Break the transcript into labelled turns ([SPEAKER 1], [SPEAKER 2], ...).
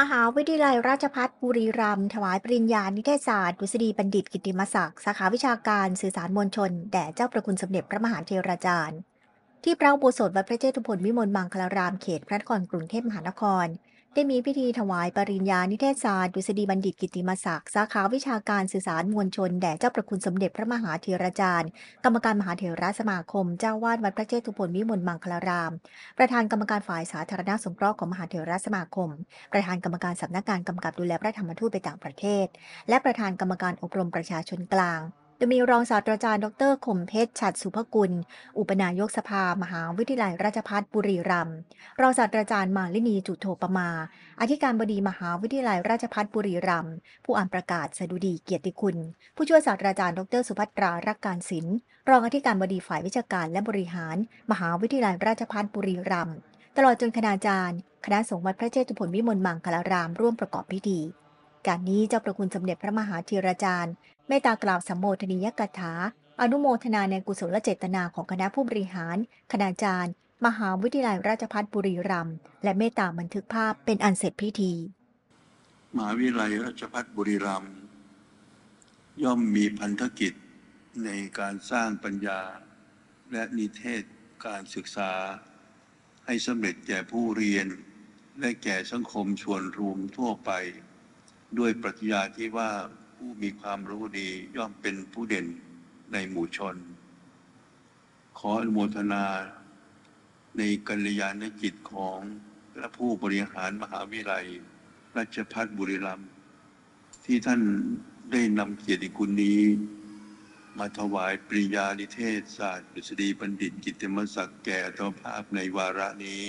[SPEAKER 1] มหาวิทยาลัยราชภัฏบุรีรัมย์ถวายปริญญา นิเทศศาสตร์ดุษฎีบัณฑิต กิติมศักดิ์สาขาวิชาการสื่อสารมวลชน แด่เจ้าประคุณสมเด็จพระมหาเทวราจารย์ ที่พระโบสถวัดพระเจตุพนวิมลมังคลารามเขตพระนคร กรุงเทพมหานครได้มีพิธีถวายปริญญา นิเทศศาสตร์ดุษฎีบัณฑิต กิติมศักดิ์ สาขาวิชาการสื่อสารมวลชน แด่เจ้าประคุณสมเด็จพระมหาเถราจารย์ กรรมการมหาเถรสมาคม เจ้าวาดวัดพระเจตุพนวิมลมังคลาราม ประธานกรรมการฝ่ายสาธารณสงเคราะห์ของมหาเถรสมาคม ประธานกรรมการสำนักงานกำกับดูแลพระธรรมทูตไปต่างประเทศ และประธานกรรมการอบรมประชาชนกลางโดยมีรองศาสตราจารย์ดรข่มเพชรฉัดสุภกุล อุปนายกสภามหาวิทยาลัยราชภัฏบุรีรัมย์รองศาสตราจารย์มาลินีจุโทปมาอธิการบดีมหาวิทยาลัยราชภัฏบุรีรัมย์ผู้อ่านประกาศ สดุดีเกียรติคุณ ผู้ช่วยศาสตราจารย์ ดรสุภัตรารักการศิลป์รองอธิการบดีฝ่ายวิชาการและบริหาร มหาวิทยาลัยราชภัฏบุรีรัมย์ตลอดจนคณาจารย์คณะสงฆ์วัดพระเจตุพนวิมลมังคลารามร่วมประกอบพิธีการนี้ เจ้าประคุณสมเด็จพระมหาธีราจารย์เมตตากล่าวสัมโมทนียกถา อนุโมทนาในกุศลเจตนาของคณะผู้บริหาร คณาจารย์มหาวิทยาลัยราชภัฏบุรีรัมย์และเมตตาบันทึกภาพเป็นอันเสร็จพิธี
[SPEAKER 2] มหาวิทยาลัยราชภัฏบุรีรัมย์ย่อมมีพันธกิจในการสร้างปัญญา และนิเทศการศึกษา ให้สำเร็จแก่ผู้เรียนและแก่สังคมชวนรวมทั่วไปด้วยปรัชญาที่ว่าผู้มีความรู้ดีย่อมเป็นผู้เด่นในหมู่ชน ขออนุโมทนาในกัลยาณจิตของ และผู้บริหารมหาวิทยาลัย ราชพัฒบุรีรัมย์ที่ท่านได้นำเกียรติคุณนี้ มาถวายปริยานิเทศศาสตร์ดุษฎีบัณฑิตกิตติมศักดิ์แก่ธรรมภาพในวาระนี้